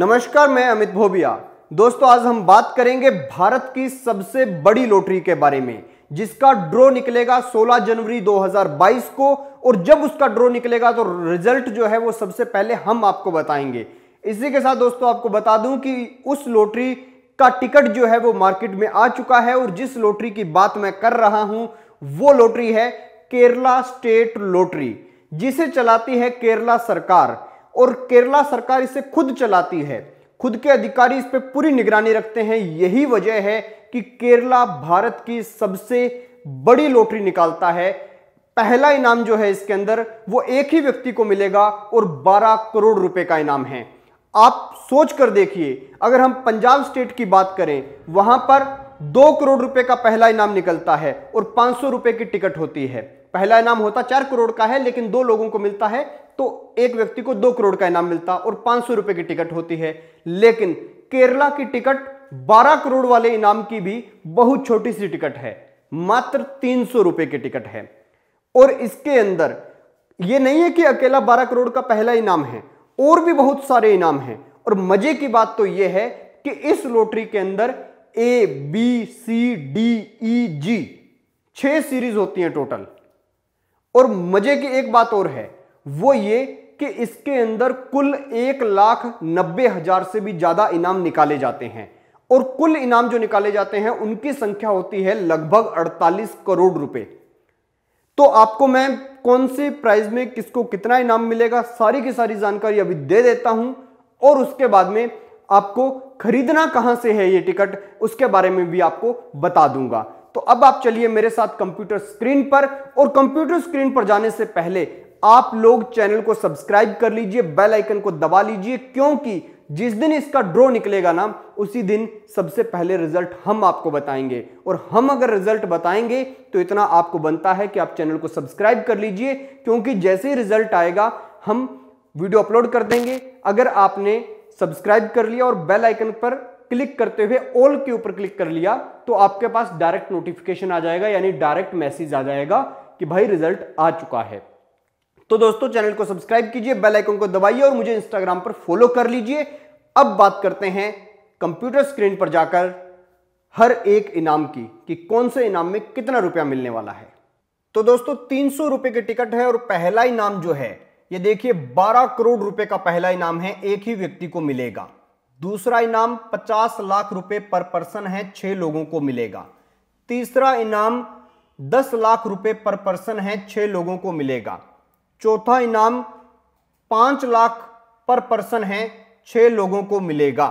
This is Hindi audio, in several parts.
नमस्कार मैं अमित भोबिया दोस्तों आज हम बात करेंगे भारत की सबसे बड़ी लॉटरी के बारे में जिसका ड्रो निकलेगा 16 जनवरी 2022 को और जब उसका ड्रो निकलेगा तो रिजल्ट जो है वो सबसे पहले हम आपको बताएंगे इसी के साथ दोस्तों आपको बता दूं कि उस लॉटरी का टिकट जो है वो मार्केट में आ चुका है और जिस लॉटरी की बात मैं कर रहा हूं वो लॉटरी है केरला स्टेट लॉटरी जिसे चलाती है केरला सरकार और केरला सरकार इसे खुद चलाती है खुद के अधिकारी इस पर पूरी निगरानी रखते हैं यही वजह है कि केरला भारत की सबसे बड़ी लॉटरी निकालता है पहला इनाम जो है इसके अंदर वो एक ही व्यक्ति को मिलेगा और 12 करोड़ रुपए का इनाम है आप सोच कर देखिए अगर हम पंजाब स्टेट की बात करें वहां पर दो करोड़ रुपए का पहला इनाम निकलता है और पांच सौ रुपए की टिकट होती है पहला इनाम होता चार करोड़ का है लेकिन दो लोगों को मिलता है तो एक व्यक्ति को दो करोड़ का इनाम मिलता और पांच सौ रुपए की टिकट होती है लेकिन केरला की टिकट बारह करोड़ वाले इनाम की भी बहुत छोटी सी टिकट है मात्र तीन सौ रुपए की टिकट है और इसके अंदर यह नहीं है कि अकेला बारह करोड़ का पहला इनाम है और भी बहुत सारे इनाम हैं और मजे की बात तो यह है कि इस लॉटरी के अंदर A B C D E जी छह सीरीज होती हैं टोटल और मजे की एक बात और है वो ये कि इसके अंदर कुल एक लाख नब्बे हजार से भी ज्यादा इनाम निकाले जाते हैं और कुल इनाम जो निकाले जाते हैं उनकी संख्या होती है लगभग 48 करोड़ रुपए तो आपको मैं कौन से प्राइज में किसको कितना इनाम मिलेगा सारी की सारी जानकारी अभी दे देता हूं और उसके बाद में आपको खरीदना कहां से है ये टिकट उसके बारे में भी आपको बता दूंगा तो अब आप चलिए मेरे साथ कंप्यूटर स्क्रीन पर और कंप्यूटर स्क्रीन पर जाने से पहले आप लोग चैनल को सब्सक्राइब कर लीजिए बेल आइकन को दबा लीजिए क्योंकि जिस दिन इसका ड्रॉ निकलेगा ना उसी दिन सबसे पहले रिजल्ट हम आपको बताएंगे और हम अगर रिजल्ट बताएंगे तो इतना आपको बनता है कि आप चैनल को सब्सक्राइब कर लीजिए क्योंकि जैसे ही रिजल्ट आएगा हम वीडियो अपलोड कर देंगे अगर आपने सब्सक्राइब कर लिया और बेल आइकन पर क्लिक करते हुए ऑल के ऊपर क्लिक कर लिया तो आपके पास डायरेक्ट नोटिफिकेशन आ जाएगा यानी डायरेक्ट मैसेज आ जाएगा कि भाई रिजल्ट आ चुका है तो दोस्तों चैनल को सब्सक्राइब कीजिए बेल आइकन को दबाइए और मुझे इंस्टाग्राम पर फॉलो कर लीजिए अब बात करते हैं कंप्यूटर स्क्रीन पर जाकर हर एक इनाम की कि कौन से इनाम में कितना रुपया मिलने वाला है तो दोस्तों तीन सौ रुपए की टिकट है और पहला इनाम जो है ये देखिए 12 करोड़ रुपए का पहला इनाम है एक ही व्यक्ति को मिलेगा दूसरा इनाम 50 लाख रुपए पर पर्सन है छह लोगों को मिलेगा तीसरा इनाम 10 लाख रुपए पर पर्सन है छह लोगों को मिलेगा चौथा इनाम पांच लाख पर पर्सन है छह लोगों को मिलेगा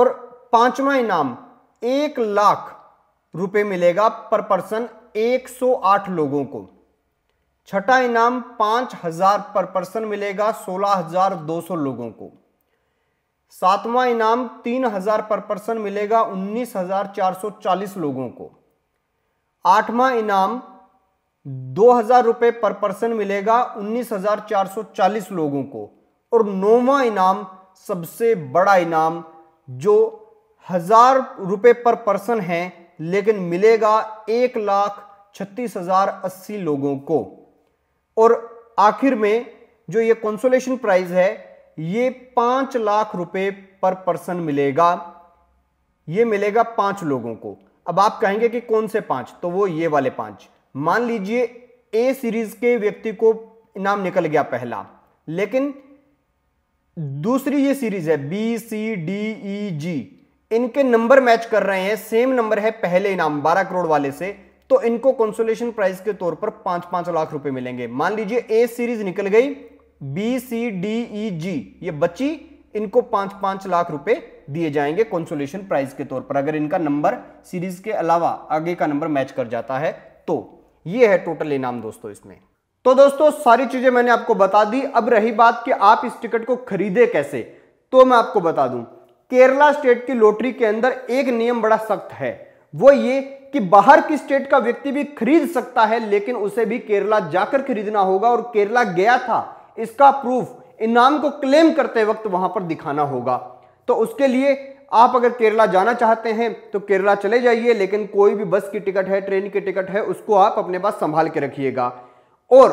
और पांचवा इनाम एक लाख रुपए मिलेगा पर पर्सन 108 लोगों को छठा इनाम पांच हजार पर पर्सन मिलेगा सोलह हजार दो सौ लोगों को सातवां इनाम तीन हजार पर पर्सन मिलेगा उन्नीस हजार चार सौ चालीस लोगों को आठवां इनाम दो हजार रुपये पर पर्सन मिलेगा उन्नीस हजार चार सौ चालीस लोगों को और नौवा इनाम सबसे बड़ा इनाम जो हजार रुपये पर पर्सन है लेकिन मिलेगा एक लाख छत्तीस हजार अस्सी लोगों को और आखिर में जो ये कंसोलेशन प्राइज है ये पांच लाख रुपए पर पर्सन मिलेगा ये मिलेगा पांच लोगों को अब आप कहेंगे कि कौन से पांच तो वो ये वाले पांच मान लीजिए ए सीरीज के व्यक्ति को इनाम निकल गया पहला लेकिन दूसरी ये सीरीज है बी सी डी ई जी इनके नंबर मैच कर रहे हैं सेम नंबर है पहले इनाम 12 करोड़ वाले से तो इनको कंसोलेशन प्राइस के तौर पर पांच पांच लाख रुपए मिलेंगे मान लीजिए ए सीरीज निकल गई बी सी डी ई जी ये बची इनको पांच पांच लाख रुपए दिए जाएंगे कंसोलेशन प्राइस के तौर पर अगर इनका नंबर सीरीज के अलावा आगे का नंबर मैच कर जाता है तो ये है टोटल इनाम दोस्तों इसमें तो दोस्तों सारी चीजें मैंने आपको बता दी अब रही बात कि आप इस टिकट को खरीदे कैसे तो मैं आपको बता दूं केरला स्टेट की लॉटरी के अंदर एक नियम बड़ा सख्त है वो ये कि बाहर की स्टेट का व्यक्ति भी खरीद सकता है लेकिन उसे भी केरला जाकर खरीदना होगा और केरला गया था इसका प्रूफ इनाम को क्लेम करते वक्त वहां पर दिखाना होगा तो उसके लिए आप अगर केरला जाना चाहते हैं तो केरला चले जाइए लेकिन कोई भी बस की टिकट है ट्रेन की टिकट है उसको आप अपने पास संभाल के रखिएगा और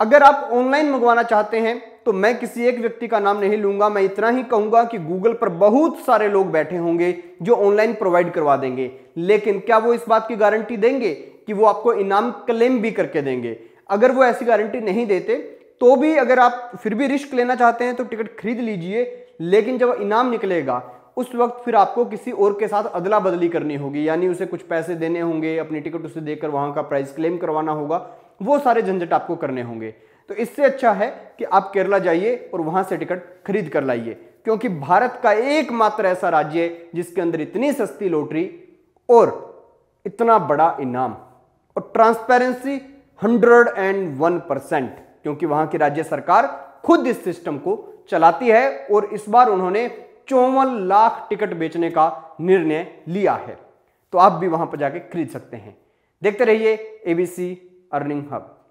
अगर आप ऑनलाइन मंगवाना चाहते हैं तो मैं किसी एक व्यक्ति का नाम नहीं लूंगा मैं इतना ही कहूंगा कि गूगल पर बहुत सारे लोग बैठे होंगे जो ऑनलाइन प्रोवाइड करवा देंगे लेकिन क्या वो इस बात की गारंटी देंगे कि वो आपको इनाम क्लेम भी करके देंगे अगर वो ऐसी गारंटी नहीं देते तो भी अगर आप फिर भी रिस्क लेना चाहते हैं तो टिकट खरीद लीजिए लेकिन जब इनाम निकलेगा उस वक्त फिर आपको किसी और के साथ अदला बदली करनी होगी यानी उसे कुछ पैसे देने होंगे अपनी टिकट उसे देकर वहां का प्राइस क्लेम करवाना होगा वो सारे झंझट आपको करने होंगे तो इससे अच्छा है कि आप केरला जाइए और वहां से टिकट खरीद कर लाइए क्योंकि भारत का एकमात्र ऐसा राज्य है जिसके अंदर इतनी सस्ती लोटरी और इतना बड़ा इनाम और transparency hundred and one percent क्योंकि वहां की राज्य सरकार खुद इस सिस्टम को चलाती है और इस बार उन्होंने चौवन लाख टिकट बेचने का निर्णय लिया है तो आप भी वहां पर जाके खरीद सकते हैं देखते रहिए एबीसी अर्निंग हब